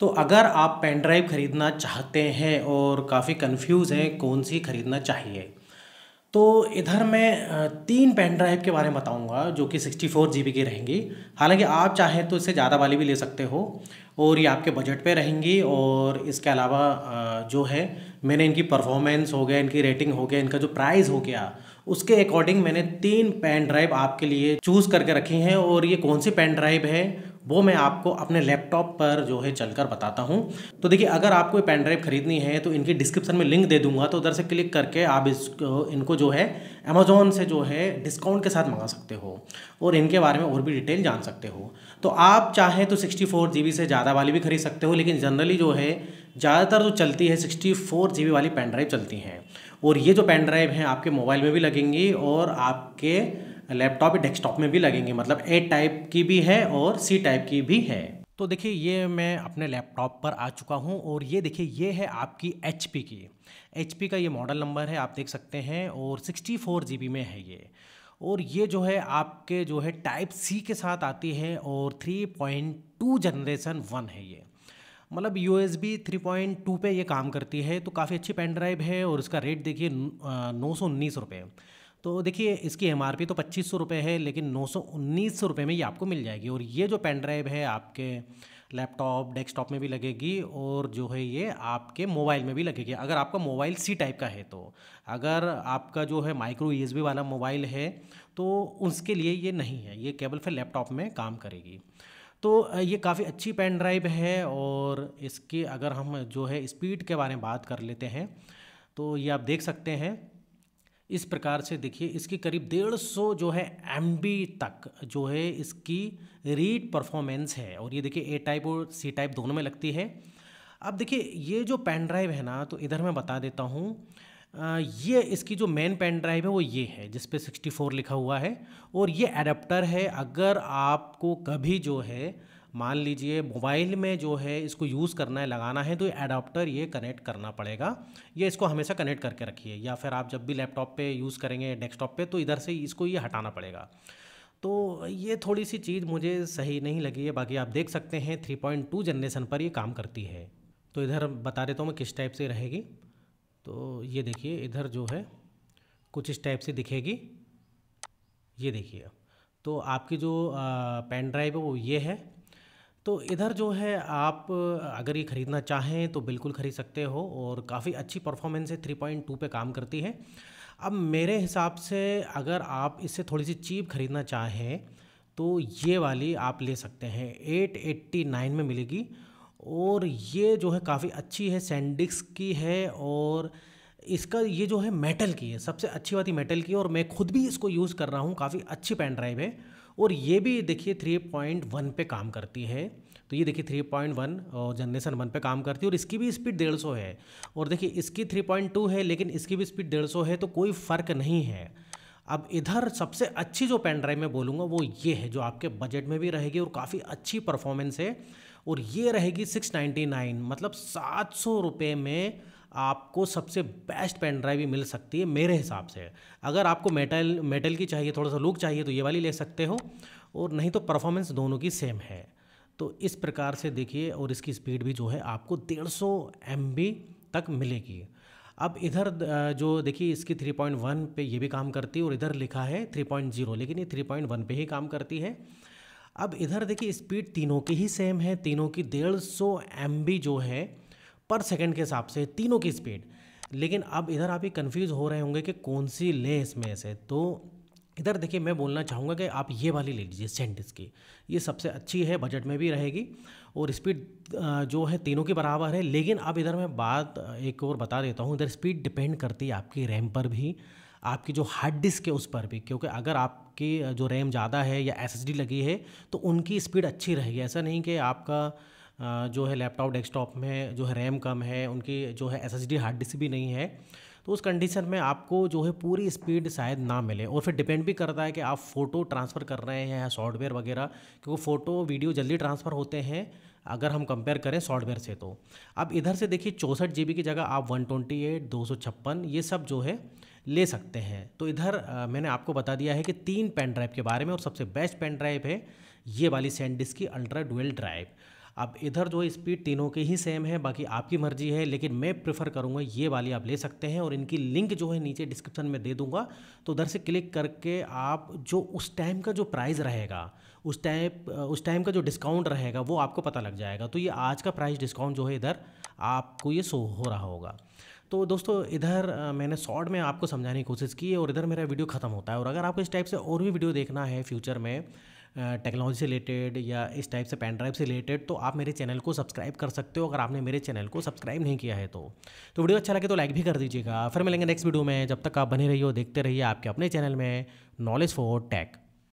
तो अगर आप पेन ड्राइव ख़रीदना चाहते हैं और काफ़ी कंफ्यूज हैं कौन सी ख़रीदना चाहिए तो इधर मैं तीन पेन ड्राइव के बारे में बताऊंगा जो कि सिक्सटी फोर जी की रहेंगी हालांकि आप चाहें तो इससे ज़्यादा वाली भी ले सकते हो और ये आपके बजट पे रहेंगी और इसके अलावा जो है मैंने इनकी परफॉर्मेंस हो गया इनकी रेटिंग हो गया इनका जो प्राइस हो गया उसके अकॉर्डिंग मैंने तीन पेन ड्राइव आपके लिए चूज़ करके रखी हैं और ये कौन सी पेन ड्राइव है वो मैं आपको अपने लैपटॉप पर जो है चलकर बताता हूँ तो देखिए अगर आपको पेन ड्राइव खरीदनी है तो इनकी डिस्क्रिप्शन में लिंक दे दूंगा तो उधर से क्लिक करके आप इस इनको जो है अमेज़ोन से जो है डिस्काउंट के साथ मंगा सकते हो और इनके बारे में और भी डिटेल जान सकते हो तो आप चाहें तो सिक्सटी फोर जी बी से ज़्यादा वाली भी खरीद सकते हो लेकिन जनरली जो है ज़्यादातर जो चलती है सिक्सटी फोर जी बी वाली पेन ड्राइव चलती हैं और ये जो पेन ड्राइव हैं आपके मोबाइल में भी लगेंगी और आपके लैपटॉप या डेस्कटॉप में भी लगेंगे मतलब ए टाइप की भी है और सी टाइप की भी है तो देखिए ये मैं अपने लैपटॉप पर आ चुका हूँ और ये देखिए ये है आपकी एच की एच का ये मॉडल नंबर है आप देख सकते हैं और सिक्सटी फोर में है ये और ये जो है आपके जो है टाइप सी के साथ आती है और 3.2 जनरेशन वन है ये मतलब U S B three point two पे ये काम करती है तो काफ़ी अच्छी पेन ड्राइव है और इसका रेट देखिए नौ सौ उन्नीस रुपये तो देखिए इसकी एम तो पच्चीस सौ है लेकिन नौ सौ उन्नीस सौ में ये आपको मिल जाएगी और ये जो पेन ड्राइव है आपके लैपटॉप डेस्कटॉप में भी लगेगी और जो है ये आपके मोबाइल में भी लगेगी अगर आपका मोबाइल सी टाइप का है तो अगर आपका जो है माइक्रो यूएसबी वाला मोबाइल है तो उसके लिए ये नहीं है ये केवल फिर लैपटॉप में काम करेगी तो ये काफ़ी अच्छी पेन ड्राइव है और इसकी अगर हम जो है स्पीड के बारे में बात कर लेते हैं तो ये आप देख सकते हैं इस प्रकार से देखिए इसकी करीब डेढ़ सौ जो है एम तक जो है इसकी रीड परफॉर्मेंस है और ये देखिए ए टाइप और सी टाइप दोनों में लगती है अब देखिए ये जो पेन ड्राइव है ना तो इधर मैं बता देता हूँ ये इसकी जो मेन पेन ड्राइव है वो ये है जिस पे 64 लिखा हुआ है और ये एडाप्टर है अगर आपको कभी जो है मान लीजिए मोबाइल में जो है इसको यूज़ करना है लगाना है तो एडाप्टर ये कनेक्ट करना पड़ेगा ये इसको हमेशा कनेक्ट करके रखिए या फिर आप जब भी लैपटॉप पे यूज़ करेंगे डेस्कटॉप पे तो इधर से इसको ये हटाना पड़ेगा तो ये थोड़ी सी चीज़ मुझे सही नहीं लगी है बाकी आप देख सकते हैं थ्री जनरेशन पर ये काम करती है तो इधर बता देता हूँ मैं किस टाइप से रहेगी तो ये देखिए इधर जो है कुछ इस टाइप से दिखेगी ये देखिए तो आपकी जो पेन ड्राइव है वो ये है तो इधर जो है आप अगर ये ख़रीदना चाहें तो बिल्कुल ख़रीद सकते हो और काफ़ी अच्छी परफॉर्मेंस है थ्री पॉइंट टू पर काम करती है अब मेरे हिसाब से अगर आप इससे थोड़ी सी चीप ख़रीदना चाहें तो ये वाली आप ले सकते हैं एट एट्टी नाइन में मिलेगी और ये जो है काफ़ी अच्छी है सैंडिक्स की है और इसका ये जो है मेटल की है सबसे अच्छी बात ही मेटल की है और मैं खुद भी इसको यूज़ कर रहा हूँ काफ़ी अच्छी पेन ड्राइव है और ये भी देखिए थ्री पॉइंट वन पे काम करती है तो ये देखिए three point one generation one पे काम करती है और इसकी भी स्पीड डेढ़ सौ है और देखिए इसकी थ्री पॉइंट टू है लेकिन इसकी भी स्पीड डेढ़ सौ है तो कोई फ़र्क नहीं है अब इधर सबसे अच्छी जो पेन ड्राइव मैं बोलूँगा वो ये है जो आपके बजट में भी रहेगी और काफ़ी अच्छी परफॉर्मेंस है और ये रहेगी सिक्स नाइन मतलब सात सौ रुपये में आपको सबसे बेस्ट पेन ड्राइव ही मिल सकती है मेरे हिसाब से अगर आपको मेटल मेटल की चाहिए थोड़ा सा लुक चाहिए तो ये वाली ले सकते हो और नहीं तो परफॉर्मेंस दोनों की सेम है तो इस प्रकार से देखिए और इसकी स्पीड भी जो है आपको डेढ़ सौ तक मिलेगी अब इधर जो देखिए इसकी 3.1 पे ये भी काम करती है और इधर लिखा है 3.0 लेकिन ये 3.1 पे ही काम करती है अब इधर देखिए स्पीड तीनों की ही सेम है तीनों की डेढ़ सौ जो है पर सेकेंड के हिसाब से तीनों की स्पीड लेकिन अब इधर आप ही कन्फ्यूज़ हो रहे होंगे कि कौन सी लें इसमें से तो इधर देखिए मैं बोलना चाहूँगा कि आप ये वाली ले लीजिए सेंटिस की ये सबसे अच्छी है बजट में भी रहेगी और स्पीड जो है तीनों के बराबर है लेकिन अब इधर मैं बात एक और बता देता हूँ इधर स्पीड डिपेंड करती है आपकी रैम पर भी आपकी जो हार्ड डिस्क है उस पर भी क्योंकि अगर आपकी जो रैम ज़्यादा है या एस लगी है तो उनकी स्पीड अच्छी रहेगी ऐसा नहीं कि आपका जो है लैपटॉप डेस्कटॉप में जो है रैम कम है उनकी जो है एस हार्ड डिस्क भी नहीं है तो उस कंडीशन में आपको जो है पूरी स्पीड शायद ना मिले और फिर डिपेंड भी करता है कि आप फ़ोटो ट्रांसफ़र कर रहे हैं या सॉफ्टवेयर वगैरह क्योंकि फ़ोटो वीडियो जल्दी ट्रांसफ़र होते हैं अगर हम कंपेयर करें सॉफ्टवेयर से तो अब इधर से देखिए चौंसठ जी की जगह आप वन ट्वेंटी एट दो सौ छप्पन ये सब जो है ले सकते हैं तो इधर आ, मैंने आपको बता दिया है कि तीन पेन ड्राइव के बारे में और सबसे बेस्ट पेन ड्राइव है ये वाली सेंडिस की अल्ट्रा डुअल ड्राइव अब इधर जो स्पीड तीनों की ही सेम है बाकी आपकी मर्जी है लेकिन मैं प्रेफर करूँगा ये वाली आप ले सकते हैं और इनकी लिंक जो है नीचे डिस्क्रिप्शन में दे दूंगा तो उधर से क्लिक करके आप जो उस टाइम का जो प्राइस रहेगा उस टाइम उस टाइम का जो डिस्काउंट रहेगा वो आपको पता लग जाएगा तो ये आज का प्राइस डिस्काउंट जो है इधर आपको ये शो हो रहा होगा तो दोस्तों इधर मैंने शॉर्ट में आपको समझाने की कोशिश की है और इधर मेरा वीडियो ख़त्म होता है और अगर आपको इस टाइप से और भी वीडियो देखना है फ्यूचर में टेक्नोलॉजी से रिलेटेड या इस टाइप से पेन ड्राइव से रिलेटेड तो आप मेरे चैनल को सब्सक्राइब कर सकते हो अगर आपने मेरे चैनल को सब्सक्राइब नहीं किया है तो तो वीडियो अच्छा लगे तो लाइक भी कर दीजिएगा फिर मिलेंगे नेक्स्ट वीडियो में जब तक आप बने रहिए देखते रहिए आपके अपने चैनल में नॉलेज फॉर टैक